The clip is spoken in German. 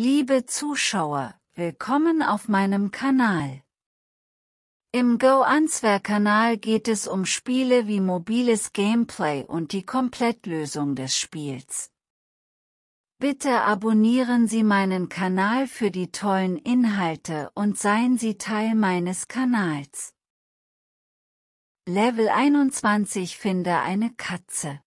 Liebe Zuschauer, willkommen auf meinem Kanal. Im Go Answer Kanal geht es um Spiele wie mobiles Gameplay und die Komplettlösung des Spiels. Bitte abonnieren Sie meinen Kanal für die tollen Inhalte und seien Sie Teil meines Kanals. Level 21 Finde eine Katze.